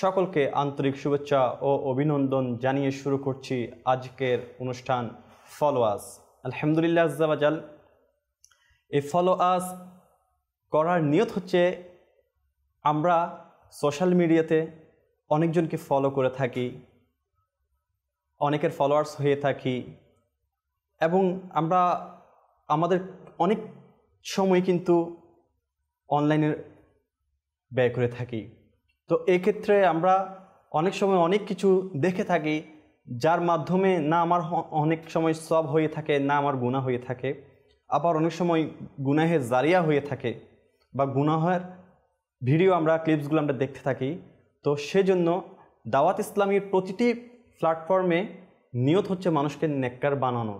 সকলকে আন্তরিক শুভেচ্ছা ও অভিনন্দন জানিয়ে শুরু করছি আজকের অনুষ্ঠান ফলোয়াস আলহামদুলিল্লাহ আজাল এই ফলোয়াস করার নিয়ত হচ্ছে আমরা সোশ্যাল মিডিয়াতে অনেকজনকে ফলো করে থাকি অনেকের ফলোয়ার্স হয়ে থাকি এবং আমরা আমাদের অনেক সময় কিন্তু অনলাইনের ব্যয় করে থাকি তো এক্ষেত্রে আমরা অনেক সময় অনেক কিছু দেখে থাকি যার মাধ্যমে না আমার অনেক সময় সব হয়ে থাকে না আমার গুণা হয়ে থাকে আবার অনেক সময় গুনাহে জারিয়া হয়ে থাকে বা গুনাহের ভিডিও আমরা ক্লিপসগুলো আমরা দেখতে থাকি তো সেজন্য দাওয়াত ইসলামীর প্রতিটি প্ল্যাটফর্মে নিয়ত হচ্ছে মানুষকে নেককার বানানো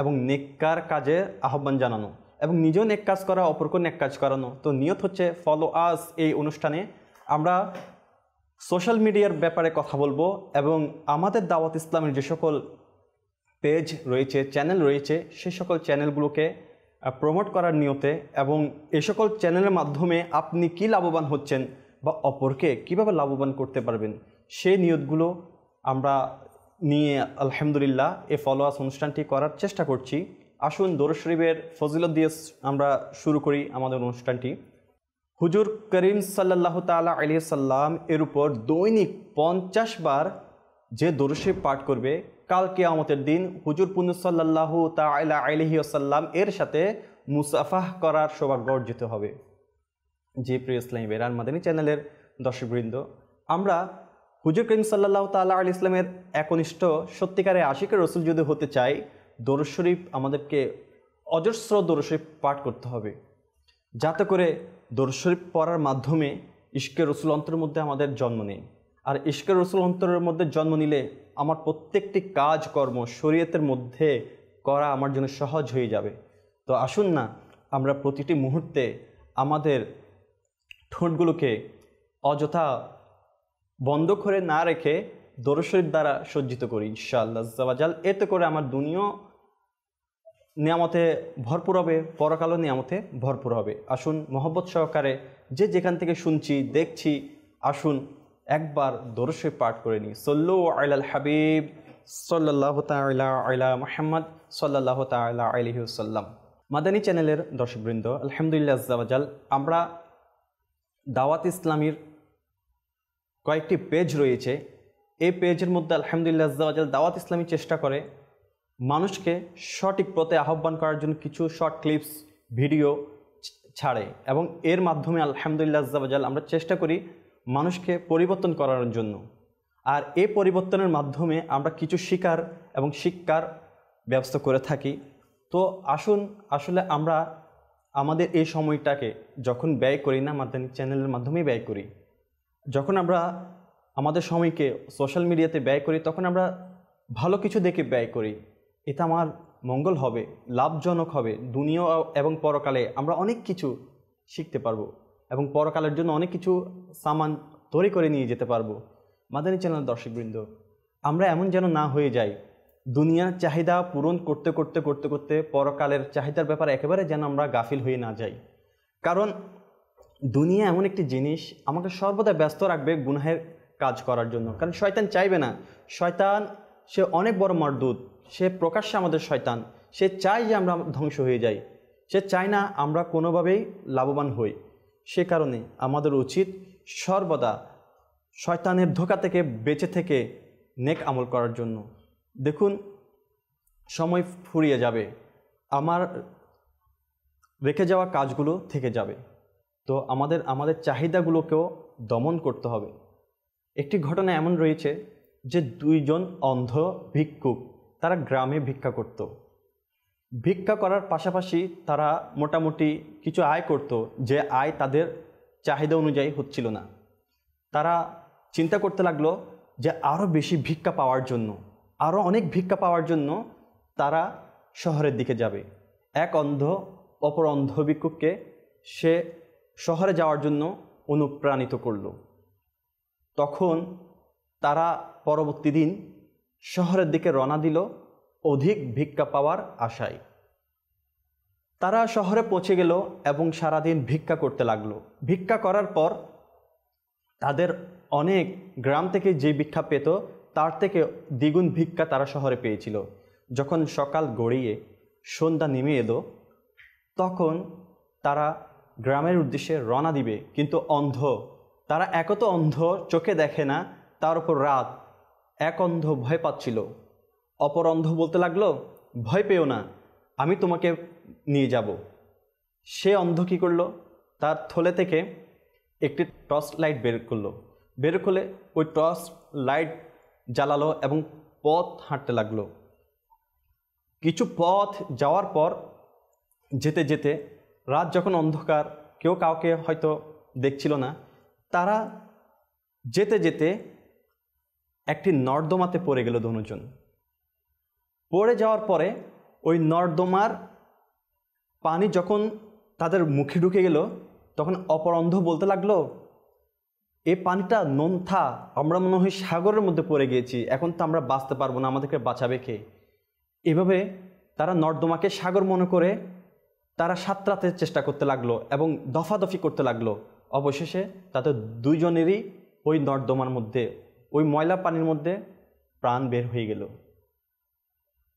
এবং নেককার কাজে আহ্বান জানানো এবং নিজেও নেক কাজ করা অপরকেও নেক কাজ করানো তো নিয়ত হচ্ছে ফলো আস এই অনুষ্ঠানে আমরা সোশ্যাল মিডিয়ার ব্যাপারে কথা বলবো এবং আমাদের দাওয়াত ইসলামের যে সকল পেজ রয়েছে চ্যানেল রয়েছে সেই সকল চ্যানেলগুলোকে প্রমোট করার নিয়তে এবং এ সকল চ্যানেলের মাধ্যমে আপনি কি লাভবান হচ্ছেন বা অপরকে কিভাবে লাভবান করতে পারবেন সেই নিয়তগুলো আমরা নিয়ে আলহামদুলিল্লাহ এ ফলোয়ার্স অনুষ্ঠানটি করার চেষ্টা করছি আসুন দোরশরীফের ফজিলত দিয়ে আমরা শুরু করি আমাদের অনুষ্ঠানটি হুজুর করিম সাল্লাহ তালা আলী সাল্লাম এর উপর দৈনিক পঞ্চাশ বার যে দরুশে পাঠ করবে কাল কেয়ামতের দিন হুজুর পুনুসাল্লাহ তালা আলহি আসাল্লাম এর সাথে মুসাফাহ করার সৌভাগ্য অর্জিত হবে জি প্রিয় ইসলামী বেরান মাদানী চ্যানেলের দর্শকবৃন্দ আমরা হুজুর করিম সাল্লাহ তাল্লাহ আলি ইসলামের একনিষ্ঠ সত্যিকারে আশিকের রসুল যদি হতে চাই দরুদ শরীফ আমাদেরকে অজস্র দরুদ পাঠ করতে হবে যাতে করে দরশরীফ পড়ার মাধ্যমে ইস্কের রসুল অন্তরের মধ্যে আমাদের জন্ম নেই আর ইস্কের রসুল অন্তরের মধ্যে জন্ম নিলে আমার প্রত্যেকটি কাজকর্ম শরীয়তের মধ্যে করা আমার জন্য সহজ হয়ে যাবে তো আসুন না আমরা প্রতিটি মুহূর্তে আমাদের ঠোঁটগুলোকে অযথা বন্ধ করে না রেখে দরশরীর দ্বারা সজ্জিত করি ইনশাআল্লাহ এতে করে আমার দুনিয়া নিয়ামতে ভরপুর হবে পরকালও নিয়ামতে ভরপুর হবে আসুন মোহব্বত সহকারে যে যেখান থেকে শুনছি দেখছি আসুন একবার দর্শে পাঠ করে নিই সল্লো আইলাল হাবিব সল্লাহ তাইলা আইলা মোহাম্মদ সল্লাহ তাইলা আলহিউসাল্লাম মাদানী চ্যানেলের দর্শকবৃন্দ আলহামদুলিল্লাহ জাল আমরা দাওয়াত ইসলামীর কয়েকটি পেজ রয়েছে এই পেজের মধ্যে আলহামদুলিল্লাহ জাল দাওয়াত ইসলামী চেষ্টা করে মানুষকে সঠিক পথে আহ্বান করার জন্য কিছু শর্ট ক্লিপস ভিডিও ছাড়ে এবং এর মাধ্যমে আলহামদুলিল্লাহ আজাল আমরা চেষ্টা করি মানুষকে পরিবর্তন করানোর জন্য আর এ পরিবর্তনের মাধ্যমে আমরা কিছু শিকার এবং শিক্ষার ব্যবস্থা করে থাকি তো আসুন আসলে আমরা আমাদের এই সময়টাকে যখন ব্যয় করি না মাধ্যমে চ্যানেলের মাধ্যমেই ব্যয় করি যখন আমরা আমাদের সময়কে সোশ্যাল মিডিয়াতে ব্যয় করি তখন আমরা ভালো কিছু দেখে ব্যয় করি এটা আমার মঙ্গল হবে লাভজনক হবে দুনিয়া এবং পরকালে আমরা অনেক কিছু শিখতে পারবো এবং পরকালের জন্য অনেক কিছু সামান তৈরি করে নিয়ে যেতে পারবো মাদানী চ্যানেল দর্শকবৃন্দ আমরা এমন যেন না হয়ে যাই দুনিয়ার চাহিদা পূরণ করতে করতে করতে করতে পরকালের চাহিদার ব্যাপারে একেবারে যেন আমরা গাফিল হয়ে না যাই কারণ দুনিয়া এমন একটি জিনিস আমাকে সর্বদা ব্যস্ত রাখবে গুনাহের কাজ করার জন্য কারণ শয়তান চাইবে না শয়তান সে অনেক বড় মারদুত সে প্রকাশ্যে আমাদের শয়তান সে চায় যে আমরা ধ্বংস হয়ে যাই সে চায় না আমরা কোনোভাবেই লাভবান হই সে কারণে আমাদের উচিত সর্বদা শয়তানের ধোকা থেকে বেঁচে থেকে নেক আমল করার জন্য দেখুন সময় ফুরিয়ে যাবে আমার রেখে যাওয়া কাজগুলো থেকে যাবে তো আমাদের আমাদের চাহিদাগুলোকেও দমন করতে হবে একটি ঘটনা এমন রয়েছে যে দুইজন অন্ধ ভিক্ষুক তারা গ্রামে ভিক্ষা করত ভিক্ষা করার পাশাপাশি তারা মোটামুটি কিছু আয় করত যে আয় তাদের চাহিদা অনুযায়ী হচ্ছিল না তারা চিন্তা করতে লাগলো যে আরও বেশি ভিক্ষা পাওয়ার জন্য আরও অনেক ভিক্ষা পাওয়ার জন্য তারা শহরের দিকে যাবে এক অন্ধ অপর অন্ধ ভিক্ষুককে সে শহরে যাওয়ার জন্য অনুপ্রাণিত করল তখন তারা পরবর্তী দিন শহরের দিকে রওনা দিল অধিক ভিক্ষা পাওয়ার আশায় তারা শহরে পৌঁছে গেল এবং সারাদিন ভিক্ষা করতে লাগলো ভিক্ষা করার পর তাদের অনেক গ্রাম থেকে যে ভিক্ষা পেত তার থেকে দ্বিগুণ ভিক্ষা তারা শহরে পেয়েছিল যখন সকাল গড়িয়ে সন্ধ্যা নেমে এলো তখন তারা গ্রামের উদ্দেশ্যে রওনা দিবে কিন্তু অন্ধ তারা একত অন্ধ চোখে দেখে না তার উপর রাত এক অন্ধ ভয় পাচ্ছিল অপর অন্ধ বলতে লাগলো ভয় পেও না আমি তোমাকে নিয়ে যাব সে অন্ধ কী করলো তার থলে থেকে একটি টর্চ লাইট বের করলো বের করলে ওই টর্চ লাইট জ্বালালো এবং পথ হাঁটতে লাগলো কিছু পথ যাওয়ার পর যেতে যেতে রাত যখন অন্ধকার কেউ কাউকে হয়তো দেখছিল না তারা যেতে যেতে একটি নর্দমাতে পড়ে গেল ধনুজন পড়ে যাওয়ার পরে ওই নর্দমার পানি যখন তাদের মুখে ঢুকে গেল তখন অপরন্ধ বলতে লাগলো এ পানিটা নন্থা আমরা মনে হয় সাগরের মধ্যে পড়ে গিয়েছি এখন তো আমরা বাঁচতে পারবো না আমাদেরকে বাঁচাবে কে এভাবে তারা নর্দমাকে সাগর মনে করে তারা সাঁতরাতে চেষ্টা করতে লাগলো এবং দফাদফি করতে লাগলো অবশেষে তাদের দুইজনেরই ওই নর্দমার মধ্যে ওই ময়লা পানির মধ্যে প্রাণ বের হয়ে গেল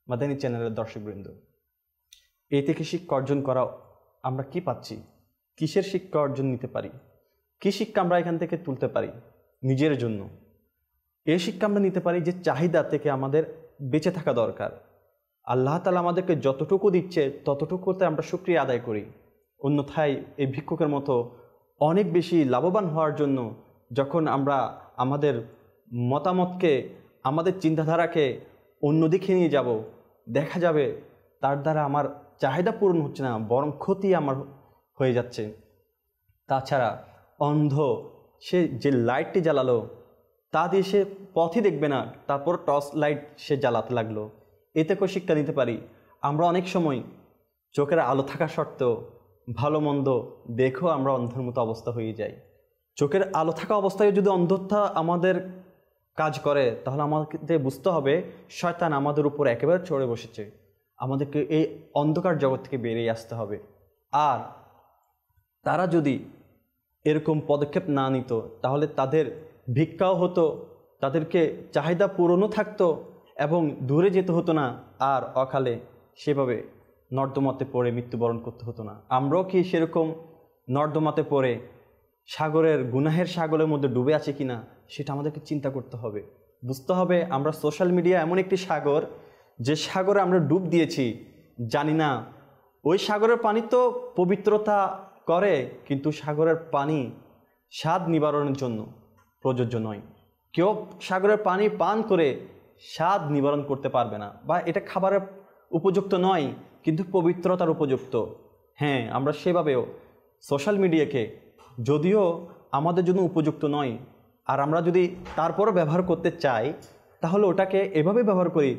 মাদানী চ্যানেলের দর্শকবৃন্দ এই থেকে শিক্ষা অর্জন করা আমরা কি পাচ্ছি কিসের শিক্ষা অর্জন নিতে পারি কি শিক্ষা আমরা এখান থেকে তুলতে পারি নিজের জন্য এই শিক্ষা আমরা নিতে পারি যে চাহিদা থেকে আমাদের বেঁচে থাকা দরকার আল্লাহ তালা আমাদেরকে যতটুকু দিচ্ছে ততটুকুতে আমরা সুক্রিয়া আদায় করি অন্যথায় এই ভিক্ষুকের মতো অনেক বেশি লাভবান হওয়ার জন্য যখন আমরা আমাদের মতামতকে আমাদের চিন্তাধারাকে অন্যদিকে নিয়ে যাব দেখা যাবে তার দ্বারা আমার চাহিদা পূরণ হচ্ছে না বরং ক্ষতি আমার হয়ে যাচ্ছে তাছাড়া অন্ধ সে যে লাইটটি জ্বালালো তা দিয়ে সে পথই দেখবে না তারপর টর্চ লাইট সে জ্বালাতে লাগলো এতে কেউ শিক্ষা নিতে পারি আমরা অনেক সময় চোখের আলো থাকা সত্ত্বেও ভালো মন্দ দেখেও আমরা অন্ধের মতো অবস্থা হয়ে যাই চোখের আলো থাকা অবস্থায় যদি অন্ধত্ব আমাদের কাজ করে তাহলে আমাদের বুঝতে হবে শয়তান আমাদের উপর একেবারে চড়ে বসেছে আমাদেরকে এই অন্ধকার জগৎ থেকে বেরিয়ে আসতে হবে আর তারা যদি এরকম পদক্ষেপ না নিত তাহলে তাদের ভিক্ষাও হতো তাদেরকে চাহিদা পূরণও থাকতো এবং দূরে যেতে হতো না আর অকালে সেভাবে নর্দমাতে পড়ে মৃত্যুবরণ করতে হতো না আমরাও কি সেরকম নর্দমাতে পড়ে সাগরের গুনাহের সাগরের মধ্যে ডুবে আছে কিনা সেটা আমাদেরকে চিন্তা করতে হবে বুঝতে হবে আমরা সোশ্যাল মিডিয়া এমন একটি সাগর যে সাগরে আমরা ডুব দিয়েছি জানি না ওই সাগরের পানি তো পবিত্রতা করে কিন্তু সাগরের পানি স্বাদ নিবারণের জন্য প্রযোজ্য নয় কেউ সাগরের পানি পান করে স্বাদ নিবারণ করতে পারবে না বা এটা খাবারের উপযুক্ত নয় কিন্তু পবিত্রতার উপযুক্ত হ্যাঁ আমরা সেভাবেও সোশ্যাল মিডিয়াকে যদিও আমাদের জন্য উপযুক্ত নয় আর আমরা যদি তারপর ব্যবহার করতে চাই তাহলে ওটাকে এভাবে ব্যবহার করি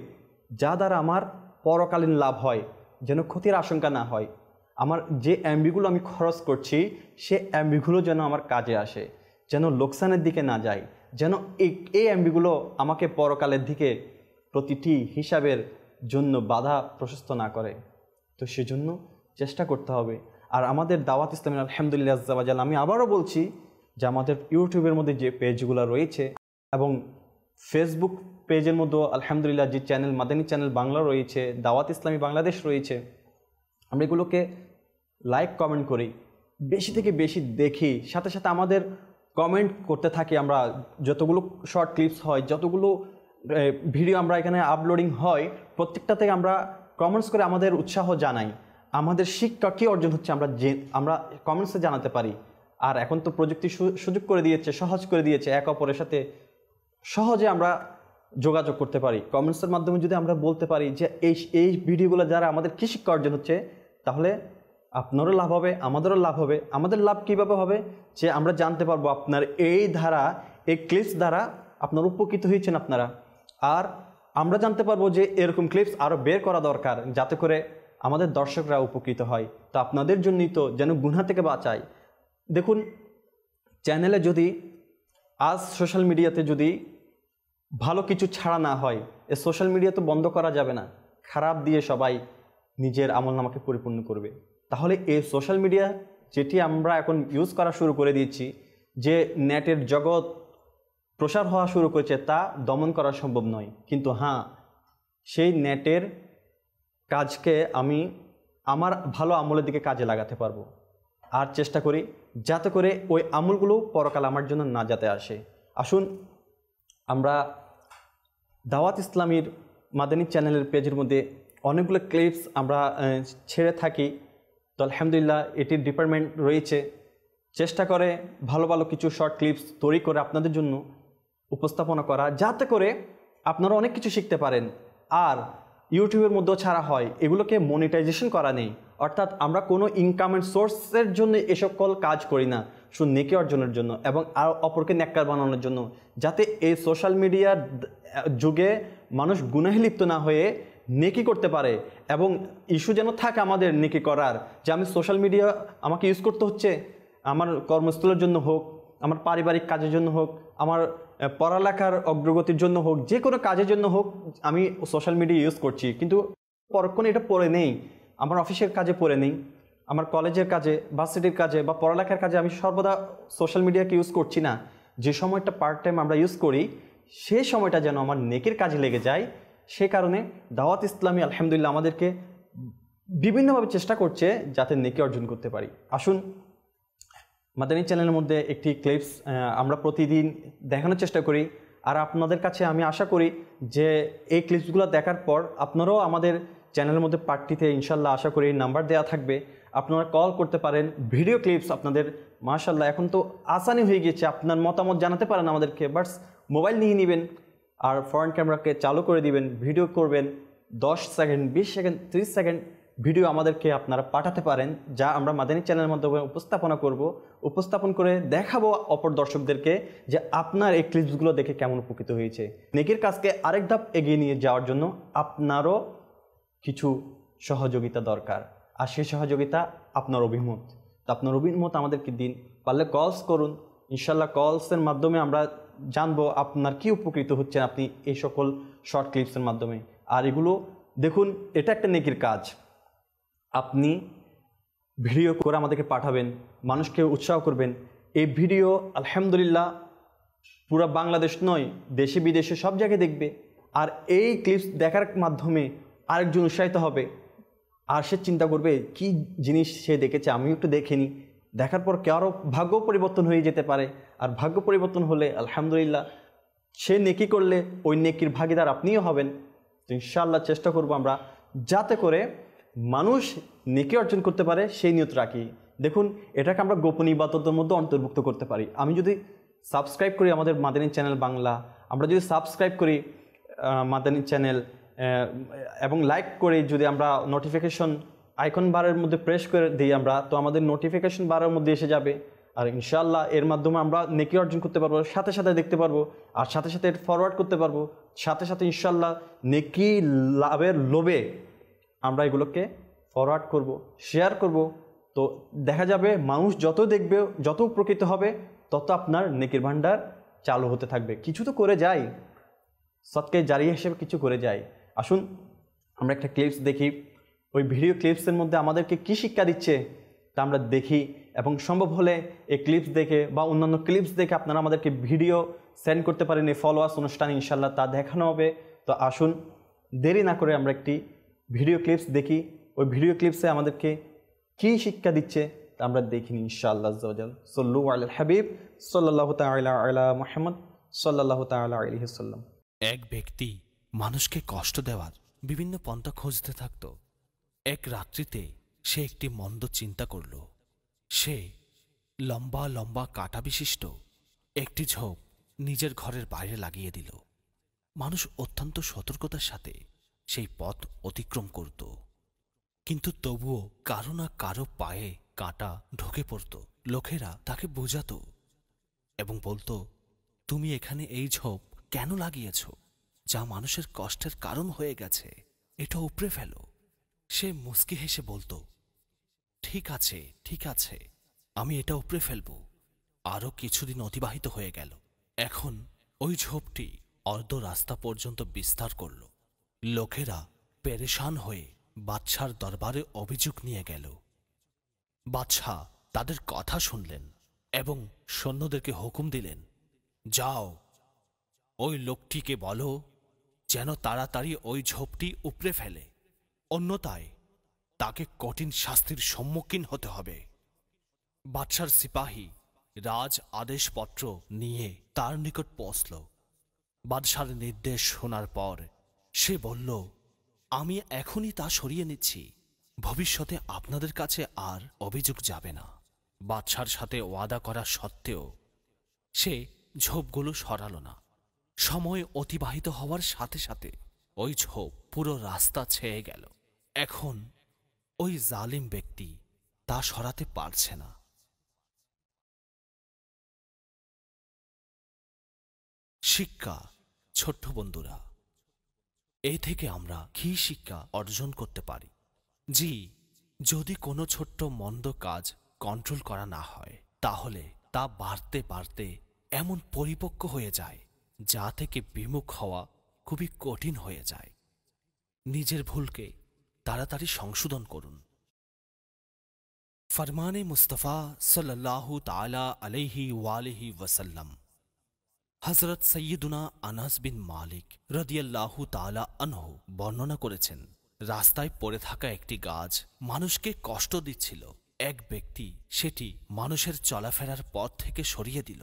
যা দ্বারা আমার পরকালীন লাভ হয় যেন ক্ষতির আশঙ্কা না হয় আমার যে অ্যাম্বিগুলো আমি খরচ করছি সে অ্যাম্বিগুলো যেন আমার কাজে আসে যেন লোকসানের দিকে না যায় যেন এই অ্যাম্বিগুলো আমাকে পরকালের দিকে প্রতিটি হিসাবের জন্য বাধা প্রশস্ত না করে তো সেজন্য চেষ্টা করতে হবে আর আমাদের দাওয়াত ইসলামের আলহামদুলিল্লাহ আজাল আমি আবারও বলছি যা আমাদের ইউটিউবের মধ্যে যে পেজগুলো রয়েছে এবং ফেসবুক পেজের মধ্যে আলহামদুলিল্লাহ যে চ্যানেল মাদানী চ্যানেল বাংলা রয়েছে দাওয়াত ইসলামী বাংলাদেশ রয়েছে আমরা এগুলোকে লাইক কমেন্ট করি বেশি থেকে বেশি দেখি সাথে সাথে আমাদের কমেন্ট করতে থাকি আমরা যতগুলো শর্ট ক্লিপস হয় যতগুলো ভিডিও আমরা এখানে আপলোডিং হয় প্রত্যেকটা থেকে আমরা কমেন্টস করে আমাদের উৎসাহ জানাই আমাদের শিক্ষা কী অর্জন হচ্ছে আমরা যে আমরা কমেন্টসে জানাতে পারি আর এখন তো প্রযুক্তি সুযোগ করে দিয়েছে সহজ করে দিয়েছে এক অপরের সাথে সহজে আমরা যোগাযোগ করতে পারি কমেন্টসের মাধ্যমে যদি আমরা বলতে পারি যে এই এই ভিডিওগুলো যারা আমাদের কী শিক্ষা অর্জন হচ্ছে তাহলে আপনারও লাভ হবে আমাদেরও লাভ হবে আমাদের লাভ কীভাবে হবে যে আমরা জানতে পারবো আপনার এই ধারা এই ক্লিপস দ্বারা আপনার উপকৃত হয়েছেন আপনারা আর আমরা জানতে পারবো যে এরকম ক্লিপস আরও বের করা দরকার যাতে করে আমাদের দর্শকরা উপকৃত হয় তো আপনাদের জন্যই তো যেন গুনা থেকে বাঁচায় দেখুন চ্যানেলে যদি আজ সোশ্যাল মিডিয়াতে যদি ভালো কিছু ছাড়া না হয় এ সোশ্যাল মিডিয়া তো বন্ধ করা যাবে না খারাপ দিয়ে সবাই নিজের আমল নামাকে পরিপূর্ণ করবে তাহলে এই সোশ্যাল মিডিয়া যেটি আমরা এখন ইউজ করা শুরু করে দিয়েছি যে নেটের জগৎ প্রসার হওয়া শুরু করেছে তা দমন করা সম্ভব নয় কিন্তু হ্যাঁ সেই নেটের কাজকে আমি আমার ভালো আমলের দিকে কাজে লাগাতে পারবো আর চেষ্টা করি যাতে করে ওই আমলগুলো পরকাল আমার জন্য না যাতে আসে আসুন আমরা দাওয়াত ইসলামীর মাদানী চ্যানেলের পেজের মধ্যে অনেকগুলো ক্লিপস আমরা ছেড়ে থাকি তো আলহামদুলিল্লাহ এটির ডিপার্টমেন্ট রয়েছে চেষ্টা করে ভালো ভালো কিছু শর্ট ক্লিপস তৈরি করে আপনাদের জন্য উপস্থাপনা করা যাতে করে আপনারা অনেক কিছু শিখতে পারেন আর ইউটিউবের মধ্যেও ছাড়া হয় এগুলোকে মনিটাইজেশন করা নেই অর্থাৎ আমরা কোনো ইনকামের সোর্সের জন্য এসকল কাজ করি না শুধু নেকি অর্জনের জন্য এবং আর অপরকে নেককার বানানোর জন্য যাতে এই সোশ্যাল মিডিয়ার যুগে মানুষ গুনাহি লিপ্ত না হয়ে নেকি করতে পারে এবং ইস্যু যেন থাকে আমাদের নেকি করার যে আমি সোশ্যাল মিডিয়া আমাকে ইউজ করতে হচ্ছে আমার কর্মস্থলের জন্য হোক আমার পারিবারিক কাজের জন্য হোক আমার পড়ালেখার অগ্রগতির জন্য হোক যে কোনো কাজের জন্য হোক আমি সোশ্যাল মিডিয়া ইউজ করছি কিন্তু পরক্ষণে এটা পড়ে নেই আমার অফিসের কাজে পড়ে নেই আমার কলেজের কাজে ভার্সিটির কাজে বা পড়ালেখার কাজে আমি সর্বদা সোশ্যাল মিডিয়াকে ইউজ করছি না যে সময়টা পার্ট টাইম আমরা ইউজ করি সেই সময়টা যেন আমার নেকের কাজে লেগে যায় সে কারণে দাওয়াত ইসলামী আলহামদুলিল্লাহ আমাদেরকে বিভিন্নভাবে চেষ্টা করছে যাতে নেকে অর্জন করতে পারি আসুন মাদানী চ্যানেলের মধ্যে একটি ক্লিপস আমরা প্রতিদিন দেখানোর চেষ্টা করি আর আপনাদের কাছে আমি আশা করি যে এই ক্লিপসগুলো দেখার পর আপনারাও আমাদের চ্যানেলের মধ্যে পার্টিতে ইনশাল্লাহ আশা করি নাম্বার দেওয়া থাকবে আপনারা কল করতে পারেন ভিডিও ক্লিপস আপনাদের মাশাল্লাহ এখন তো আসানি হয়ে গিয়েছে আপনার মতামত জানাতে পারেন আমাদেরকে বাটস মোবাইল নিয়ে নেবেন আর ফ্রন্ট ক্যামেরাকে চালু করে দিবেন ভিডিও করবেন দশ সেকেন্ড বিশ সেকেন্ড ত্রিশ সেকেন্ড ভিডিও আমাদেরকে আপনারা পাঠাতে পারেন যা আমরা মাদানী চ্যানেলের মাধ্যমে উপস্থাপনা করব উপস্থাপন করে দেখাবো অপর দর্শকদেরকে যে আপনার এই ক্লিপসগুলো দেখে কেমন উপকৃত হয়েছে নেকির কাজকে আরেক ধাপ এগিয়ে নিয়ে যাওয়ার জন্য আপনারও কিছু সহযোগিতা দরকার আর সেই সহযোগিতা আপনার অভিমত তো আপনার অভিমত আমাদেরকে দিন পারলে কলস করুন ইনশাল্লাহ কলসের মাধ্যমে আমরা জানবো আপনার কি উপকৃত হচ্ছেন আপনি এই সকল শর্ট ক্লিপসের মাধ্যমে আর এগুলো দেখুন এটা একটা নেকির কাজ আপনি ভিডিও করে আমাদেরকে পাঠাবেন মানুষকে উৎসাহ করবেন এই ভিডিও আলহামদুলিল্লাহ পুরা বাংলাদেশ নয় দেশে বিদেশে সব জায়গায় দেখবে আর এই ক্লিপস দেখার মাধ্যমে আরেকজন উৎসাহিত হবে আর সে চিন্তা করবে কি জিনিস সে দেখেছে আমিও একটু দেখিনি দেখার পর কে আরও ভাগ্য পরিবর্তন হয়ে যেতে পারে আর ভাগ্য পরিবর্তন হলে আলহামদুলিল্লাহ সে নেকি করলে ওই নেকির ভাগিদার আপনিও হবেন তো ইনশাল্লাহ চেষ্টা করব আমরা যাতে করে মানুষ নেকি অর্জন করতে পারে সেই নিয়ত রাখি দেখুন এটাকে আমরা গোপন ইবাদতের মধ্যে অন্তর্ভুক্ত করতে পারি আমি যদি সাবস্ক্রাইব করি আমাদের মাদানী চ্যানেল বাংলা আমরা যদি সাবস্ক্রাইব করি মাদানী চ্যানেল এবং লাইক করে যদি আমরা নোটিফিকেশন আইকন বারের মধ্যে প্রেস করে দিই আমরা তো আমাদের নোটিফিকেশন বারের মধ্যে এসে যাবে আর ইনশাল্লাহ এর মাধ্যমে আমরা নেকি অর্জন করতে পারবো সাথে সাথে দেখতে পারবো আর সাথে সাথে ফরওয়ার্ড করতে পারবো সাথে সাথে ইনশাল্লাহ নেকি লাভের লোভে আমরা এগুলোকে ফরওয়ার্ড করব শেয়ার করব তো দেখা যাবে মানুষ যত দেখবে যত উপকৃত হবে তত আপনার নেকির ভাণ্ডার চালু হতে থাকবে কিছু তো করে যায় সৎকে জারি হিসেবে কিছু করে যায় আসুন আমরা একটা ক্লিপস দেখি ওই ভিডিও ক্লিপসের মধ্যে আমাদেরকে কী শিক্ষা দিচ্ছে তা আমরা দেখি এবং সম্ভব হলে এই ক্লিপস দেখে বা অন্যান্য ক্লিপস দেখে আপনারা আমাদেরকে ভিডিও সেন্ড করতে পারেন এই ফলোয়ার্স অনুষ্ঠান ইনশাল্লাহ তা দেখানো হবে তো আসুন দেরি না করে আমরা একটি ভিডিও ক্লিপস দেখি ওই ভিডিও ক্লিপসে আমাদেরকে কী শিক্ষা দিচ্ছে তা আমরা দেখিনি ইনশাআল্লাহ সল্লু আল হাবিব সাল্লাহ তাহ আল্লাহ মোহাম্মদ সাল্লাহ তাহ আলহিসাল্লাম এক ব্যক্তি মানুষকে কষ্ট দেওয়ার বিভিন্ন পন্থা খুঁজতে থাকত এক রাত্রিতে সে একটি মন্দ চিন্তা করল সে লম্বা লম্বা কাটা বিশিষ্ট একটি ঝোপ নিজের ঘরের বাইরে লাগিয়ে দিল মানুষ অত্যন্ত সতর্কতার সাথে সেই পথ অতিক্রম করত কিন্তু তবুও কারো না কারো পায়ে কাঁটা ঢুকে পড়ত লোকেরা তাকে বোঝাত এবং বলতো তুমি এখানে এই ঝোপ কেন লাগিয়েছো যা মানুষের কষ্টের কারণ হয়ে গেছে এটা উপরে ফেলো সে মুস্কি হেসে বলতো ঠিক আছে ঠিক আছে আমি এটা উপরে ফেলব আরও কিছুদিন অতিবাহিত হয়ে গেল এখন ওই ঝোপটি অর্ধ রাস্তা পর্যন্ত বিস্তার করল লোকেরা পেরেশান হয়ে বাচ্চার দরবারে অভিযোগ নিয়ে গেল বাদশাহ তাদের কথা শুনলেন এবং সৈন্যদেরকে হুকুম দিলেন যাও ওই লোকটিকে বলো যেন তাড়াতাড়ি ওই ঝোপটি উপড়ে ফেলে অন্যতায় তাকে কঠিন শাস্তির সম্মুখীন হতে হবে বাদশার সিপাহী রাজ আদেশপত্র নিয়ে তার নিকট পৌঁছল বাদশার নির্দেশ শোনার পর সে বলল আমি এখনই তা সরিয়ে নিচ্ছি ভবিষ্যতে আপনাদের কাছে আর অভিযোগ যাবে না বাদশার সাথে ওয়াদা করা সত্ত্বেও সে ঝোপগুলো সরালো না সময় অতিবাহিত হওয়ার সাথে সাথে ওই ঝোপ পুরো রাস্তা ছেয়ে গেল এখন ওই জালিম ব্যক্তি তা সরাতে পারছে না শিক্ষা ছোট্ট বন্ধুরা এ থেকে আমরা কি শিক্ষা অর্জন করতে পারি জি যদি কোনো ছোট্ট মন্দ কাজ কন্ট্রোল করা না হয় তাহলে তা বাড়তে বাড়তে এমন পরিপক্ক হয়ে যায় যা থেকে বিমুখ হওয়া খুবই কঠিন হয়ে যায় নিজের ভুলকে তাড়াতাড়ি সংশোধন করুন ফরমানে মুস্তফা সাল্লাহু তালা আলহি ওয়ালহি ওয়াসাল্লাম হজরত সৈয়দুনা আনাস বিন মালিক রদিয়াল্লাহু তালা আনহু বর্ণনা করেছেন রাস্তায় পড়ে থাকা একটি গাছ মানুষকে কষ্ট দিচ্ছিল এক ব্যক্তি সেটি মানুষের চলাফেরার পথ থেকে সরিয়ে দিল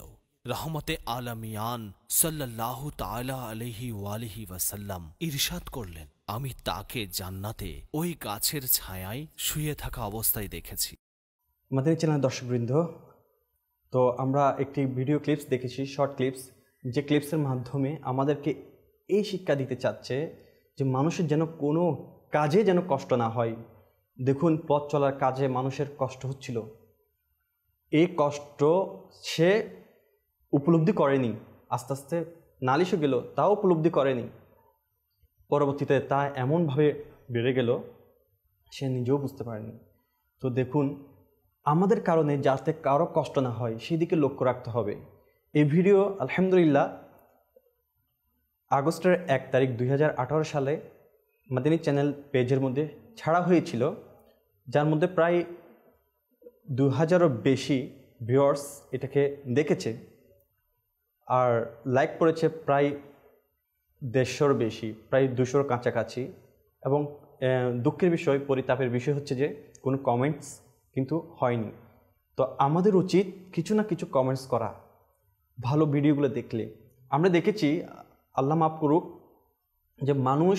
রহমতে আলামিয়ান সাল্লাহ তালা আলহি ওয়ালিহি ওয়াসাল্লাম ইরশাদ করলেন আমি তাকে জান্নাতে ওই গাছের ছায়ায় শুয়ে থাকা অবস্থায় দেখেছি আমাদের চ্যানেল দর্শকবৃন্দ তো আমরা একটি ভিডিও ক্লিপস দেখেছি শর্ট ক্লিপস যে ক্লিপসের মাধ্যমে আমাদেরকে এই শিক্ষা দিতে চাচ্ছে যে মানুষের যেন কোনো কাজে যেন কষ্ট না হয় দেখুন পথ চলার কাজে মানুষের কষ্ট হচ্ছিল এই কষ্ট সে উপলব্ধি করেনি আস্তে আস্তে নালিশও গেল তাও উপলব্ধি করেনি পরবর্তীতে তা এমনভাবে বেড়ে গেল সে নিজেও বুঝতে পারেনি তো দেখুন আমাদের কারণে যাতে কারো কষ্ট না হয় সেদিকে লক্ষ্য রাখতে হবে এই ভিডিও আলহামদুলিল্লাহ আগস্টের এক তারিখ দুই সালে মাদিনী চ্যানেল পেজের মধ্যে ছাড়া হয়েছিল যার মধ্যে প্রায় দু হাজারও বেশি ভিওয়ার্স এটাকে দেখেছে আর লাইক পড়েছে প্রায় দেড়শোর বেশি প্রায় দুশোর কাছাকাছি এবং দুঃখের বিষয় পরিতাপের বিষয় হচ্ছে যে কোনো কমেন্টস কিন্তু হয়নি তো আমাদের উচিত কিছু না কিছু কমেন্টস করা ভালো ভিডিওগুলো দেখলে আমরা দেখেছি আল্লাহ মাফ করুক যে মানুষ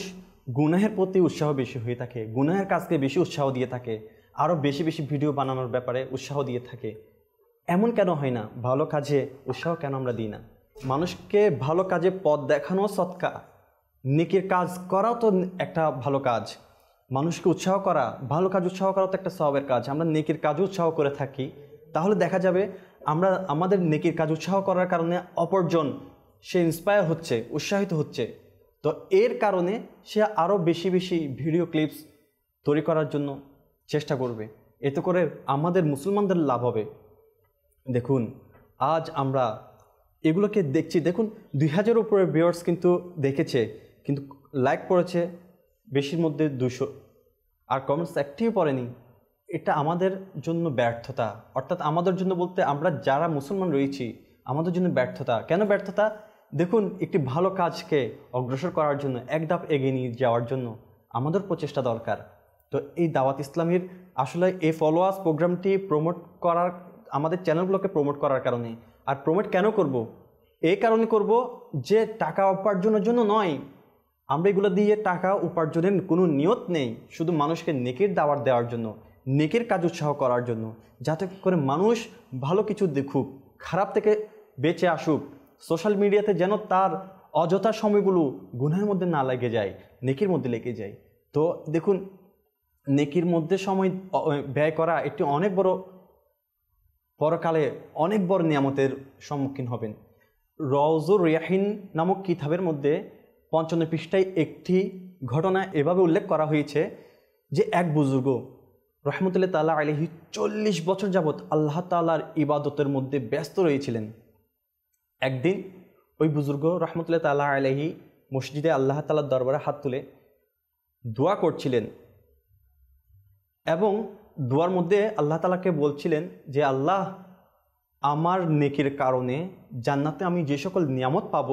গুনাহের প্রতি উৎসাহ বেশি হয়ে থাকে গুনাহের কাজকে বেশি উৎসাহ দিয়ে থাকে আরও বেশি বেশি ভিডিও বানানোর ব্যাপারে উৎসাহ দিয়ে থাকে এমন কেন হয় না ভালো কাজে উৎসাহ কেন আমরা দিই না মানুষকে ভালো কাজে পথ দেখানো সৎকা নেকির কাজ করা তো একটা ভালো কাজ মানুষকে উৎসাহ করা ভালো কাজ উৎসাহ করা তো একটা স্বভাবের কাজ আমরা নেকির কাজ উৎসাহ করে থাকি তাহলে দেখা যাবে আমরা আমাদের নেকির কাজ উৎসাহ করার কারণে অপরজন সে ইন্সপায়ার হচ্ছে উৎসাহিত হচ্ছে তো এর কারণে সে আরও বেশি বেশি ভিডিও ক্লিপস তৈরি করার জন্য চেষ্টা করবে এতে করে আমাদের মুসলমানদের লাভ হবে দেখুন আজ আমরা এগুলোকে দেখছি দেখুন দুই হাজার উপরে ভিউয়ার্স কিন্তু দেখেছে কিন্তু লাইক পড়েছে বেশির মধ্যে দুশো আর কমেন্টস একটিও পড়েনি এটা আমাদের জন্য ব্যর্থতা অর্থাৎ আমাদের জন্য বলতে আমরা যারা মুসলমান রয়েছি আমাদের জন্য ব্যর্থতা কেন ব্যর্থতা দেখুন একটি ভালো কাজকে অগ্রসর করার জন্য এক ধাপ এগিয়ে নিয়ে যাওয়ার জন্য আমাদের প্রচেষ্টা দরকার তো এই দাওয়াত ইসলামের আসলে এই ফলোয়ার্স প্রোগ্রামটি প্রমোট করার আমাদের চ্যানেলগুলোকে প্রমোট করার কারণে আর প্রমোট কেন করব। এই কারণে করব যে টাকা উপার্জনের জন্য নয় আমরা এগুলো দিয়ে টাকা উপার্জনের কোনো নিয়ত নেই শুধু মানুষকে নেকের দাওয়ার দেওয়ার জন্য নেকের কাজ উৎসাহ করার জন্য যাতে করে মানুষ ভালো কিছু দেখুক খারাপ থেকে বেঁচে আসুক সোশ্যাল মিডিয়াতে যেন তার অযথা সময়গুলো গুণের মধ্যে না লেগে যায় নেকির মধ্যে লেগে যায় তো দেখুন নেকির মধ্যে সময় ব্যয় করা একটি অনেক বড় পরকালে অনেক বড় নিয়ামতের সম্মুখীন হবেন রওজুর রিয়াহিন নামক কিতাবের মধ্যে পঞ্চান্ন পৃষ্ঠায় একটি ঘটনা এভাবে উল্লেখ করা হয়েছে যে এক বুজুর্গ রহমতুল্লাহ তাল্লাহ আলহি চল্লিশ বছর যাবৎ আল্লাহ তাল্লাহার ইবাদতের মধ্যে ব্যস্ত রয়েছিলেন একদিন ওই বুজুর্গ রহমতুল্লাহ তাল্লাহ আলহি মসজিদে আল্লাহ তালার দরবারে হাত তুলে দোয়া করছিলেন এবং দোয়ার মধ্যে আল্লাহ তালাকে বলছিলেন যে আল্লাহ আমার নেকির কারণে জান্নাতে আমি যে সকল নিয়ামত পাব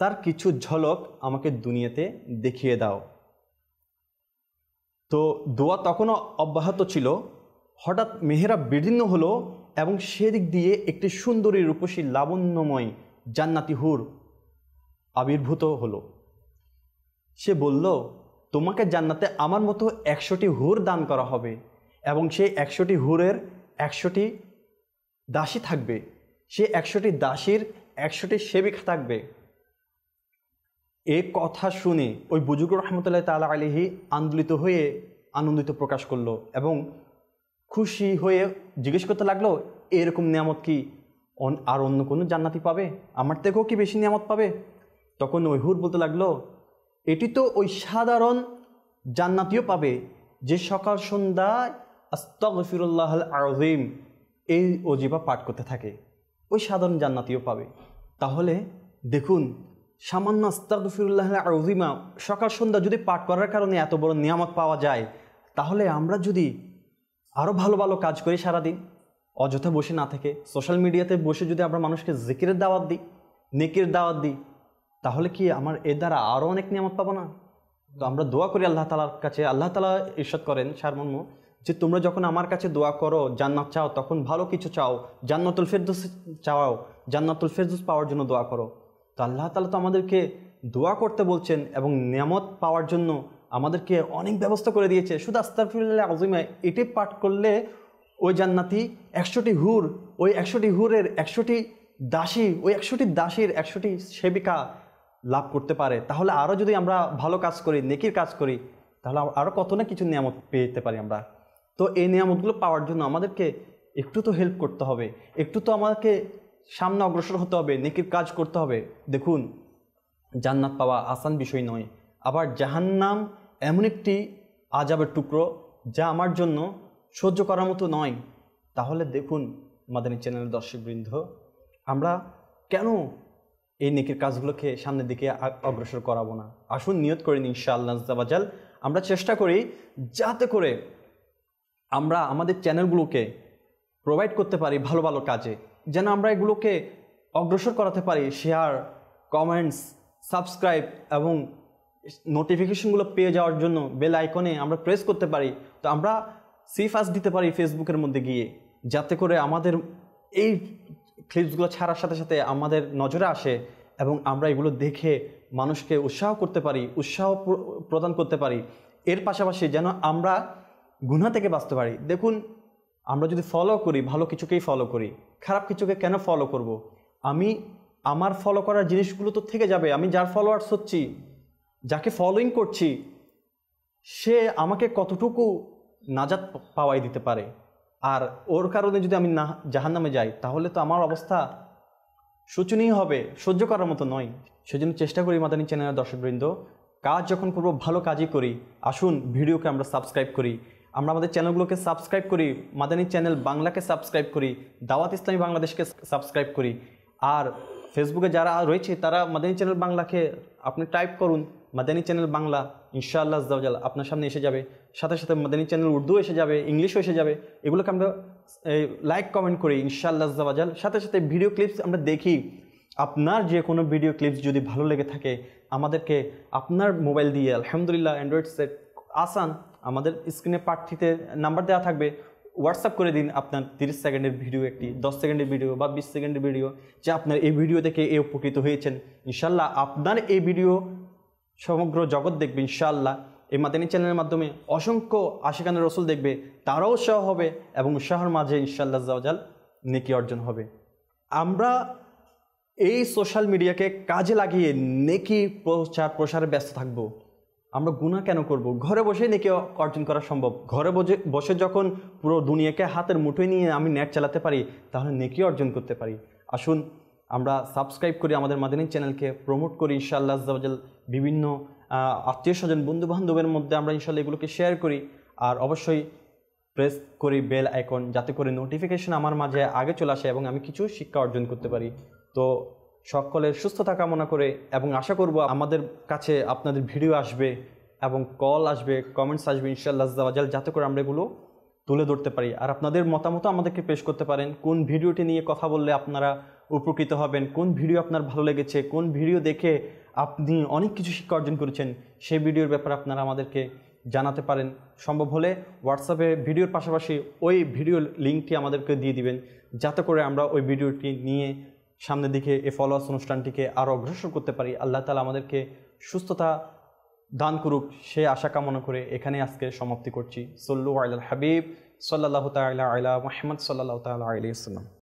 তার কিছু ঝলক আমাকে দুনিয়াতে দেখিয়ে দাও তো দোয়া তখনও অব্যাহত ছিল হঠাৎ মেহেরা বিভিন্ন হলো এবং সেদিক দিয়ে একটি সুন্দরী রূপসী লাবণ্যময় জান্নাতি হুর আবির্ভূত হলো সে বলল তোমাকে জান্নাতে আমার মতো একশোটি হুর দান করা হবে এবং সেই একশোটি হুরের একশোটি দাসী থাকবে সে একশোটি দাসীর একশোটি সেবিক থাকবে এ কথা শুনে ওই বুজুগুর রহমতুল্লাহ তালা আলিহি আন্দোলিত হয়ে আনন্দিত প্রকাশ করলো এবং খুশি হয়ে জিজ্ঞেস করতে লাগলো এরকম নিয়ামত কি আর অন্য কোনো জান্নাতি পাবে আমার থেকেও কি বেশি নিয়ামত পাবে তখন ওই হুর বলতে লাগলো এটি তো ওই সাধারণ জান্নাতিও পাবে যে সকাল সন্ধ্যায় আস্তফিরুল্লাহ ফিরুল্লাহ আরজিম এই অজিবা পাঠ করতে থাকে ওই সাধারণ জান্নাতিও পাবে তাহলে দেখুন সামান্য আস্তফিরুল্লাহ ফিরুল্লাহ আরজিমা সকাল সন্ধ্যা যদি পাঠ করার কারণে এত বড় নিয়ামত পাওয়া যায় তাহলে আমরা যদি আরও ভালো ভালো কাজ করি সারাদিন অযথা বসে না থেকে সোশ্যাল মিডিয়াতে বসে যদি আমরা মানুষকে জিকিরের দাওয়াত দিই নেকির দাওয়াত দিই তাহলে কি আমার এ দ্বারা আরও অনেক নিয়ামত পাবো না তো আমরা দোয়া করি আল্লাহ তালার কাছে আল্লাহ তালা ঈশ্বর করেন সারমর্ম যে তোমরা যখন আমার কাছে দোয়া করো জান্নাত চাও তখন ভালো কিছু চাও জান্নাতুল ফেরদুস চাও জান্নাতুল ফেরদুস পাওয়ার জন্য দোয়া করো তো আল্লাহ তালা তো আমাদেরকে দোয়া করতে বলছেন এবং নিয়ামত পাওয়ার জন্য আমাদেরকে অনেক ব্যবস্থা করে দিয়েছে শুধু আস্তাফিল্লা আজিমা এটি পাঠ করলে ওই জান্নাতি একশোটি হুর ওই একশোটি হুরের একশোটি দাসী ওই একশোটি দাসীর একশোটি সেবিকা লাভ করতে পারে তাহলে আরও যদি আমরা ভালো কাজ করি নেকির কাজ করি তাহলে আরও কত না কিছু নিয়ামত পেতে পারি আমরা তো এই নিয়ামতগুলো পাওয়ার জন্য আমাদেরকে একটু তো হেল্প করতে হবে একটু তো আমাকে সামনে অগ্রসর হতে হবে নেকির কাজ করতে হবে দেখুন জান্নাত পাওয়া আসান বিষয় নয় আবার জাহান্নাম এমন একটি আজাবের টুকরো যা আমার জন্য সহ্য করার মতো নয় তাহলে দেখুন মাদানী চ্যানেলের দর্শকবৃন্দ আমরা কেন এই নেকির কাজগুলোকে সামনের দিকে অগ্রসর করাবো না আসুন নিয়ত করিনি ইনশাআল্লাহ জাবাজাল আমরা চেষ্টা করি যাতে করে আমরা আমাদের চ্যানেলগুলোকে প্রোভাইড করতে পারি ভালো ভালো কাজে যেন আমরা এগুলোকে অগ্রসর করাতে পারি শেয়ার কমেন্টস সাবস্ক্রাইব এবং নোটিফিকেশনগুলো পেয়ে যাওয়ার জন্য বেল আইকনে আমরা প্রেস করতে পারি তো আমরা ফার্স্ট দিতে পারি ফেসবুকের মধ্যে গিয়ে যাতে করে আমাদের এই ক্লিপসগুলো ছাড়ার সাথে সাথে আমাদের নজরে আসে এবং আমরা এগুলো দেখে মানুষকে উৎসাহ করতে পারি উৎসাহ প্রদান করতে পারি এর পাশাপাশি যেন আমরা গুনা থেকে বাঁচতে পারি দেখুন আমরা যদি ফলো করি ভালো কিছুকেই ফলো করি খারাপ কিছুকে কেন ফলো করব। আমি আমার ফলো করার জিনিসগুলো তো থেকে যাবে আমি যার ফলোয়ার্স হচ্ছি যাকে ফলোইং করছি সে আমাকে কতটুকু নাজাত পাওয়াই দিতে পারে আর ওর কারণে যদি আমি না জাহান নামে যাই তাহলে তো আমার অবস্থা শোচনীয় হবে সহ্য করার মতো নয় সেজন্য চেষ্টা করি মাদানী চ্যানেলের দর্শকবৃন্দ কাজ যখন করবো ভালো কাজই করি আসুন ভিডিওকে আমরা সাবস্ক্রাইব করি আমরা আমাদের চ্যানেলগুলোকে সাবস্ক্রাইব করি মাদানী চ্যানেল বাংলাকে সাবস্ক্রাইব করি দাওয়াত ইসলামী বাংলাদেশকে সাবস্ক্রাইব করি আর ফেসবুকে যারা রয়েছে তারা মাদানী চ্যানেল বাংলাকে আপনি টাইপ করুন মাদানী চ্যানেল বাংলা ইনশাআল্লাহ জাল আপনার সামনে এসে যাবে সাথে সাথে মাদানী চ্যানেল উর্দু এসে যাবে ইংলিশও এসে যাবে এগুলোকে আমরা লাইক কমেন্ট করি ইনশাআল্লাহ জাল সাথে সাথে ভিডিও ক্লিপস আমরা দেখি আপনার যে কোনো ভিডিও ক্লিপস যদি ভালো লেগে থাকে আমাদেরকে আপনার মোবাইল দিয়ে আলহামদুলিল্লাহ অ্যান্ড্রয়েড সেট আসান আমাদের স্ক্রিনে প্রার্থীতে নাম্বার দেওয়া থাকবে হোয়াটসঅ্যাপ করে দিন আপনার তিরিশ সেকেন্ডের ভিডিও একটি দশ সেকেন্ডের ভিডিও বা বিশ সেকেন্ডের ভিডিও যে আপনার এই ভিডিও থেকে এ উপকৃত হয়েছেন ইনশাল্লাহ আপনার এই ভিডিও সমগ্র জগৎ দেখবে ইনশাল্লাহ এই মাদানী চ্যানেলের মাধ্যমে অসংখ্য আশিকানের রসুল দেখবে তারাও উৎসাহ হবে এবং উৎসাহর মাঝে ইনশাল্লাহ জাওজাল নেকি অর্জন হবে আমরা এই সোশ্যাল মিডিয়াকে কাজে লাগিয়ে নেকি প্রচার প্রসারে ব্যস্ত থাকবো আমরা গুণা কেন করব ঘরে বসেই নাকি অর্জন করা সম্ভব ঘরে বসে বসে যখন পুরো দুনিয়াকে হাতের মুঠোয় নিয়ে আমি নেট চালাতে পারি তাহলে নেকি অর্জন করতে পারি আসুন আমরা সাবস্ক্রাইব করি আমাদের মাদানী চ্যানেলকে প্রমোট করি ইনশাআল্লাহ আজাল বিভিন্ন আত্মীয় স্বজন বন্ধুবান্ধবের মধ্যে আমরা ইনশাল্লাহ এগুলোকে শেয়ার করি আর অবশ্যই প্রেস করি বেল আইকন যাতে করে নোটিফিকেশন আমার মাঝে আগে চলে আসে এবং আমি কিছু শিক্ষা অর্জন করতে পারি তো সকলের সুস্থতা কামনা করে এবং আশা করব আমাদের কাছে আপনাদের ভিডিও আসবে এবং কল আসবে কমেন্টস আসবে ইনশাল্লাহ যাতে করে আমরা এগুলো তুলে ধরতে পারি আর আপনাদের মতামত আমাদেরকে পেশ করতে পারেন কোন ভিডিওটি নিয়ে কথা বললে আপনারা উপকৃত হবেন কোন ভিডিও আপনার ভালো লেগেছে কোন ভিডিও দেখে আপনি অনেক কিছু শিক্ষা অর্জন করেছেন সেই ভিডিওর ব্যাপারে আপনারা আমাদেরকে জানাতে পারেন সম্ভব হলে হোয়াটসঅ্যাপে ভিডিওর পাশাপাশি ওই ভিডিও লিঙ্কটি আমাদেরকে দিয়ে দিবেন যাতে করে আমরা ওই ভিডিওটি নিয়ে সামনের দিকে এ ফলোয়ার্স অনুষ্ঠানটিকে আরও অগ্রসর করতে পারি আল্লাহ তালা আমাদেরকে সুস্থতা দান করুক সে আশা কামনা করে এখানে আজকে সমাপ্তি করছি সল্লু আল্লাহ হাবিব সাল্লাহ তাল আল্লাহ মাহমদ সাল্লাহ তাল আলিয়া